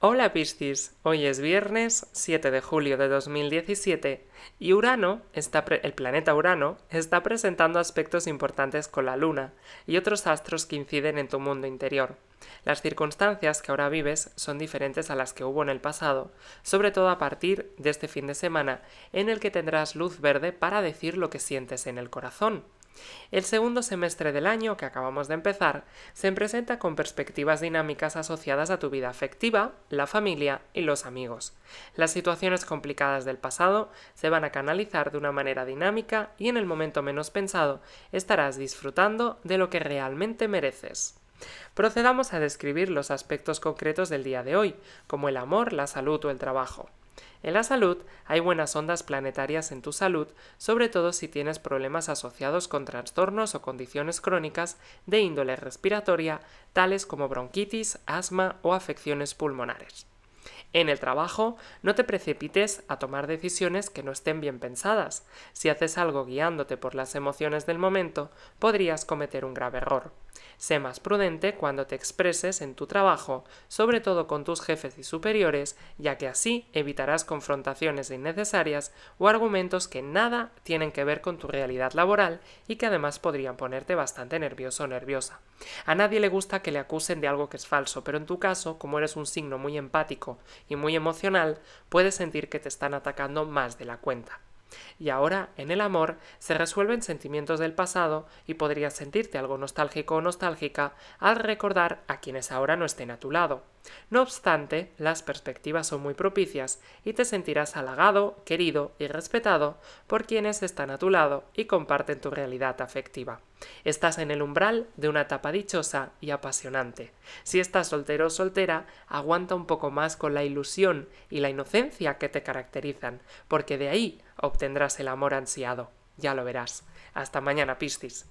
Hola Piscis, hoy es viernes 7 de julio de 2017 y Urano, el planeta Urano, está presentando aspectos importantes con la Luna y otros astros que inciden en tu mundo interior. Las circunstancias que ahora vives son diferentes a las que hubo en el pasado, sobre todo a partir de este fin de semana, en el que tendrás luz verde para decir lo que sientes en el corazón. El segundo semestre del año, que acabamos de empezar, se presenta con perspectivas dinámicas asociadas a tu vida afectiva, la familia y los amigos. Las situaciones complicadas del pasado se van a canalizar de una manera dinámica y en el momento menos pensado estarás disfrutando de lo que realmente mereces. Procedamos a describir los aspectos concretos del día de hoy, como el amor, la salud o el trabajo. En la salud hay buenas ondas planetarias en tu salud, sobre todo si tienes problemas asociados con trastornos o condiciones crónicas de índole respiratoria, tales como bronquitis, asma o afecciones pulmonares. En el trabajo, no te precipites a tomar decisiones que no estén bien pensadas. Si haces algo guiándote por las emociones del momento, podrías cometer un grave error. Sé más prudente cuando te expreses en tu trabajo, sobre todo con tus jefes y superiores, ya que así evitarás confrontaciones innecesarias o argumentos que nada tienen que ver con tu realidad laboral y que además podrían ponerte bastante nervioso o nerviosa. A nadie le gusta que le acusen de algo que es falso, pero en tu caso, como eres un signo muy empático y muy emocional, puedes sentir que te están atacando más de la cuenta. Y ahora, en el amor, se resuelven sentimientos del pasado y podrías sentirte algo nostálgico o nostálgica al recordar a quienes ahora no estén a tu lado. No obstante, las perspectivas son muy propicias y te sentirás halagado, querido y respetado por quienes están a tu lado y comparten tu realidad afectiva. Estás en el umbral de una etapa dichosa y apasionante. Si estás soltero o soltera, aguanta un poco más con la ilusión y la inocencia que te caracterizan, porque de ahí obtendrás el amor ansiado. Ya lo verás. Hasta mañana, Piscis.